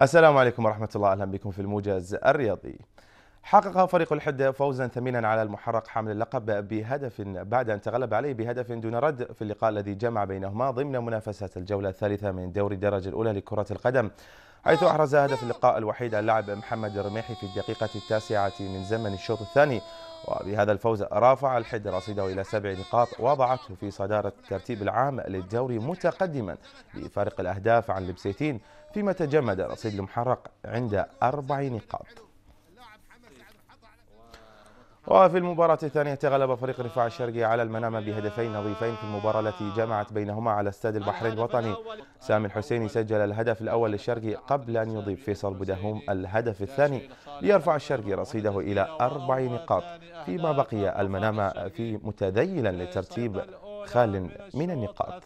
السلام عليكم ورحمة الله أهلا بكم في الموجز الرياضي حقق فريق الحدة فوزا ثمينا على المحرق حامل اللقب بهدف بعد أن تغلب عليه بهدف دون رد في اللقاء الذي جمع بينهما ضمن منافسة الجولة الثالثة من دوري الدرجة الأولى لكرة القدم حيث أحرز هدف اللقاء الوحيد اللاعب محمد الرميحي في الدقيقة التاسعة من زمن الشوط الثاني وبهذا الفوز رافع الحد رصيده إلى سبع نقاط وضعته في صدارة الترتيب العام للدوري متقدما بفارق الأهداف عن لبسيتين فيما تجمد رصيد المحرق عند أربع نقاط وفي المباراة الثانية تغلب فريق رفاع الشرقي على المنامة بهدفين نظيفين في المباراة التي جمعت بينهما على استاد البحرين الوطني سامي الحسيني سجل الهدف الأول للشرقي قبل أن يضيف فيصل بدهوم الهدف الثاني ليرفع الشرقي رصيده إلى أربع نقاط فيما بقي المنامة في متذيلا لترتيب خال من النقاط